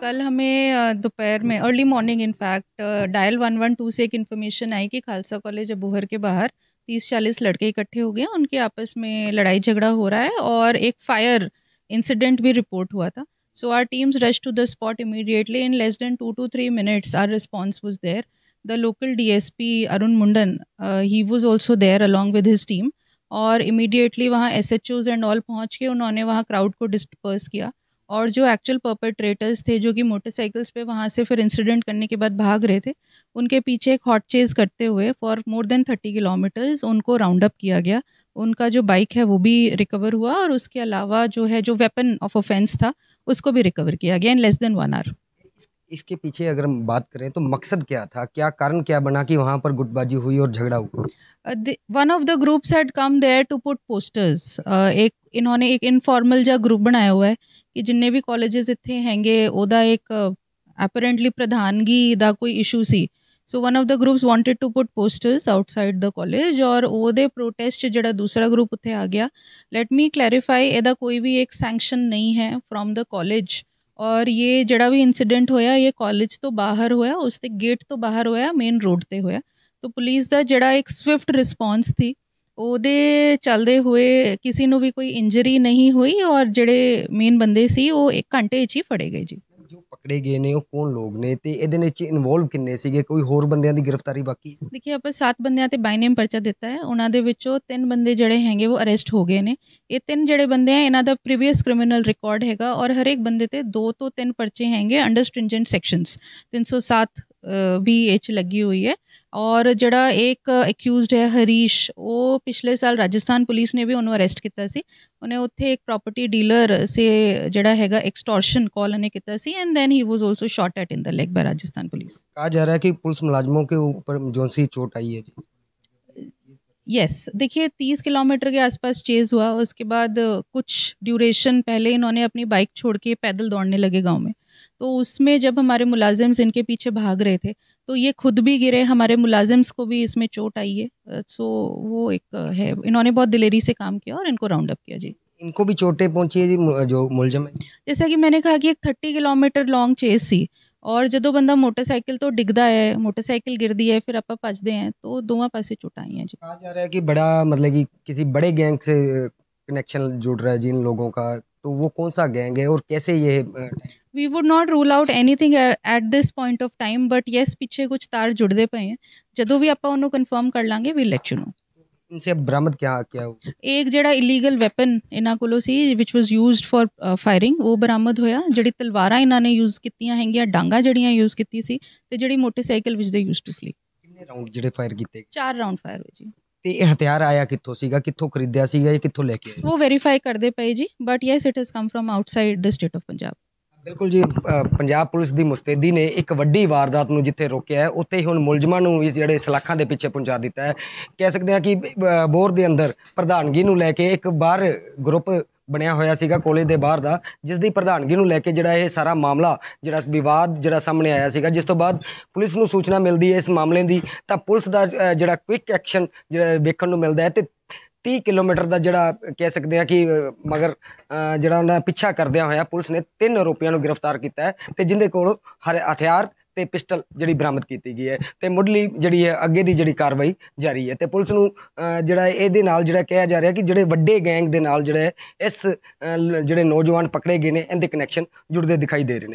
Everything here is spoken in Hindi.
कल हमें दोपहर में early morning in fact dial one one two से एक इन्फॉर्मेशन आई कि खालसा कॉलेज अबोहर के बाहर तीस चालीस लड़के इकट्ठे हो गए उनके आपस में लड़ाई झगड़ा हो रहा है और एक फायर इंसिडेंट भी रिपोर्ट हुआ था so our teams rush to the spot immediately in less than two two three minutes our response was there the local D S P Arun Mundan he was also there along with his team और इमीडिएटली वहाँ S H Os and all पहुँच के उन्होंने वहाँ क्राउड को डिस्पर्स किया और जो एक्चुअल पर्पट्रेटर्स थे जो कि मोटरसाइकिल्स पे वहाँ से फिर इंसिडेंट करने के बाद भाग रहे थे उनके पीछे एक हॉट चेज करते हुए for more than thirty kilometres उनको राउंड अप किया गया उनका जो बाइक है वो भी रिकवर हुआ और उसके अलावा जो है जो वेपन ऑफ ऑफेंस था उसको भी रिकवर किया गया in less than one hour इसके पीछे अगर हम बात करें तो मकसद क्या था क्या कारण क्या बना कि वहाँ पर गुटबाजी हुई और झगड़ा हुआ one of the groups had come there to put posters एक इन्होंने एक इनफॉर्मल जहा ग्रुप बनाया हुआ है कि जिन्हें भी कॉलेज इतने हैं ओदा एक अपरेंटली uh, प्रधानगी दा कोई इशू सी so one of the groups wanted to put posters outside the college और ओदे प्रोटेस्ट जो दूसरा ग्रुप उत्थे आ गया लैट मी क्लैरिफाई एद कोई भी एक सैंक्शन नहीं है फ्रॉम द कॉलेज और ये जड़ा भी इंसीडेंट होया ये कॉलेज तो बाहर होया उसके गेट तो बाहर होया मेन रोड पे होया तो पुलिस का जड़ा एक स्विफ्ट रिस्पांस थी ਉਹਦੇ ਚੱਲਦੇ ਹੋਏ ਕਿਸੇ ਨੂੰ ਵੀ ਕੋਈ ਇੰਜਰੀ ਨਹੀਂ ਹੋਈ ਔਰ ਜਿਹੜੇ ਮੇਨ ਬੰਦੇ ਸੀ ਉਹ 1 ਘੰਟੇ 'ਚ ਹੀ ਫੜੇ ਗਏ ਜੀ ਜੋ ਪਕੜੇ ਗਏ ਨੇ ਉਹ ਕੌਣ ਲੋਕ ਨੇ ਤੇ ਇਹਦੇ ਵਿੱਚ ਇਨਵੋਲਵ ਕਿੰਨੇ ਸੀਗੇ ਕੋਈ ਹੋਰ ਬੰਦਿਆਂ ਦੀ ਗ੍ਰਿਫਤਾਰੀ ਬਾਕੀ ਦੇਖਿਓ ਆਪਾਂ 7 ਬੰਦਿਆਂ ਤੇ ਬਾਈ ਨੇਮ ਪਰਚਾ ਦਿੱਤਾ ਹੈ ਉਹਨਾਂ ਦੇ ਵਿੱਚੋਂ 3 ਬੰਦੇ ਜਿਹੜੇ ਹੈਗੇ ਉਹ ਅਰੈਸਟ ਹੋ ਗਏ ਨੇ ਇਹ 3 ਜਿਹੜੇ ਬੰਦੇ ਆ ਇਹਨਾਂ ਦਾ ਪ੍ਰੀਵੀਅਸ ਕ੍ਰਿਮੀਨਲ ਰਿਕਾਰਡ ਹੈਗਾ ਔਰ ਹਰ ਇੱਕ ਬੰਦੇ ਤੇ 2 ਤੋਂ 3 ਪਰਚੇ ਹੈਗੇ ਅੰਡਰ ਸਟ੍ਰਿੰਜੈਂਟ ਸੈਕਸ਼ਨਸ 307 भी एच लगी हुई है और जड़ा एक एक्यूज है हरीश वो पिछले साल राजस्थान पुलिस ने भी उन्होंने अरेस्ट किया उन्हें उत्थे एक प्रॉपर्टी डीलर से जड़ा है एक्सटॉर्शन कॉल उन्हें किया and then he was also shot at in the leg by Rajasthan police कहा जा रहा है कि पुलिस मुलाजमों के ऊपर जोन सी चोट आई है जी यस देखिए तीस किलोमीटर के आसपास चेज हुआ उसके बाद कुछ ड्यूरेशन पहले इन्होंने अपनी बाइक छोड़ के पैदल दौड़ने लगे गाँव में तो उसमें जब हमारे मुलाजिम इनके पीछे भाग रहे थे तो ये खुद भी गिरे हमारे मुलाजिम्स को भी इसमें चोट आई है सो वो एक है इन्होंने बहुत दिलेरी से काम किया और इनको राउंड अप किया जी इनको भी चोटें पहुंची है जी जो मुलजम है जैसा कि मैंने कहा कि एक थर्टी किलोमीटर लॉन्ग चेस थी और जो बंदा मोटरसाइकिल तो डिगदा है मोटरसाइकिल गिर दी है फिर अपा भजते हैं तो दोवों पासे चोट आई हैं जी कहा जा रहा है कि बड़ा मतलब कि किसी बड़े गैंग से कनेक्शन जुड़ रहा है जिन लोगों का तो वो कौन सा गैंग है और कैसे ये we would not rule out anything at this point of time but yes ਪਿੱਛੇ ਕੁਝ ਤਾਰ ਜੁੜਦੇ ਪਏ ਹਨ ਜਦੋਂ ਵੀ ਆਪਾਂ ਉਹਨੂੰ ਕਨਫਰਮ ਕਰ ਲਾਂਗੇ ਵੀ ਲੈਟ ਯੂ ਨੋ इनसे बरामद क्या क्या हुआ एक जेड़ा ਇਲੀਗਲ ਵੈਪਨ ਇਹਨਾਂ ਕੋਲੋਂ ਸੀ which was used for firing ਉਹ ਬਰਾਮਦ ਹੋਇਆ ਜਿਹੜੀ ਤਲਵਾਰਾਂ ਇਹਨਾਂ ਨੇ ਯੂਜ਼ ਕੀਤੀਆਂ ਹੈਗੀਆਂ ਡਾਂਗਾ ਜਿਹੜੀਆਂ ਯੂਜ਼ ਕੀਤੀ ਸੀ ਤੇ ਜਿਹੜੀ ਮੋਟਰਸਾਈਕਲ ਵਿਚ ਦੇ ਯੂਜ਼ ਟੂ ਫਲੀ ਕਿੰਨੇ ਰਾਉਂਡ ਜਿਹੜੇ ਫਾਇਰ ਕੀਤੇ ਚਾਰ ਰਾਉਂਡ ਫਾਇਰ ਹੋਏ ਜੀ ਤੇ ਇਹ ਹਥਿਆਰ ਆਇਆ ਕਿੱਥੋਂ ਸੀਗਾ ਕਿੱਥੋਂ ਖਰੀਦਿਆ ਸੀਗਾ ਇਹ ਕਿੱਥੋਂ ਲੈ ਕੇ ਆਏ ਉਹ ਵੈਰੀਫਾਈ ਕਰਦੇ ਪਏ ਜੀ but yes it has come from outside the state of Punjab ਬਿਲਕੁਲ ਜੀ ਪੰਜਾਬ ਪੁਲਿਸ ਦੀ ਮੁਸਤੈਦੀ ਨੇ ਇੱਕ ਵੱਡੀ ਵਾਰਦਾਤ ਨੂੰ ਜਿੱਥੇ ਰੋਕਿਆ ਹੈ ਉੱਥੇ ਹੀ ਹੁਣ ਮੁਲਜ਼ਮਾਂ ਨੂੰ ਵੀ ਜਿਹੜੇ ਸਲਾਖਾਂ ਦੇ ਪਿੱਛੇ ਪਹੁੰਚਾ ਦਿੱਤਾ ਹੈ ਕਹਿ ਸਕਦੇ ਹਾਂ ਕਿ ਬੋਰ ਦੇ ਅੰਦਰ ਪ੍ਰਧਾਨਗੀ ਨੂੰ ਲੈ ਕੇ ਇੱਕ ਬਾਹਰ ਗਰੁੱਪ ਬਣਿਆ ਹੋਇਆ ਸੀਗਾ ਕੋਲੇ ਦੇ ਬਾਹਰ ਦਾ ਜਿਸ ਦੀ ਪ੍ਰਧਾਨਗੀ ਨੂੰ ਲੈ ਕੇ ਜਿਹੜਾ ਇਹ ਸਾਰਾ ਮਾਮਲਾ ਜਿਹੜਾ ਵਿਵਾਦ ਜਿਹੜਾ ਸਾਹਮਣੇ ਆਇਆ ਸੀਗਾ ਜਿਸ ਤੋਂ ਬਾਅਦ ਪੁਲਿਸ ਨੂੰ ਸੂਚਨਾ ਮਿਲਦੀ ਹੈ ਇਸ ਮਾਮਲੇ ਦੀ ਤਾਂ ਪੁਲਿਸ ਦਾ ਜਿਹੜਾ ਕੁਇਕ ਐਕਸ਼ਨ ਜਿਹੜਾ ਵੇਖਣ ਨੂੰ ਮਿਲਦਾ ਹੈ ਤੇ 30 ਕਿਲੋਮੀਟਰ ਦਾ ਜਿਹੜਾ ਕਹਿ ਸਕਦੇ ਆ ਕਿ ਮਗਰ ਜਿਹੜਾ ਉਹਨਾਂ ਪਿੱਛਾ ਕਰਦਿਆਂ ਹੋਇਆ ਪੁਲਿਸ ਨੇ ਤਿੰਨ ਆਰੋਪੀਆਂ ਨੂੰ ਗ੍ਰਿਫਤਾਰ ਕੀਤਾ ਹੈ ਤੇ ਜਿੰਦੇ ਕੋਲ ਹਥਿਆਰ ਤੇ ਪਿਸਟਲ ਜਿਹੜੀ ਬਰਾਮਦ ਕੀਤੀ ਗਈ ਹੈ ਤੇ ਮੁੱਢਲੀ ਜਿਹੜੀ ਹੈ ਅੱਗੇ ਦੀ ਜਿਹੜੀ ਕਾਰਵਾਈ ਜਾਰੀ ਹੈ ਤੇ ਪੁਲਿਸ ਨੂੰ ਜਿਹੜਾ ਇਹਦੇ ਨਾਲ ਜਿਹੜਾ ਕਿਹਾ ਜਾ ਰਿਹਾ ਕਿ ਜਿਹੜੇ ਵੱਡੇ ਗੈਂਗ ਦੇ ਨਾਲ ਜਿਹੜੇ ਇਸ ਜਿਹੜੇ ਨੌਜਵਾਨ ਪਕੜੇ ਗਏ ਨੇ ਇਹਦੇ ਕਨੈਕਸ਼ਨ ਜੁੜਦੇ ਦਿਖਾਈ ਦੇ ਰਹੇ ਨੇ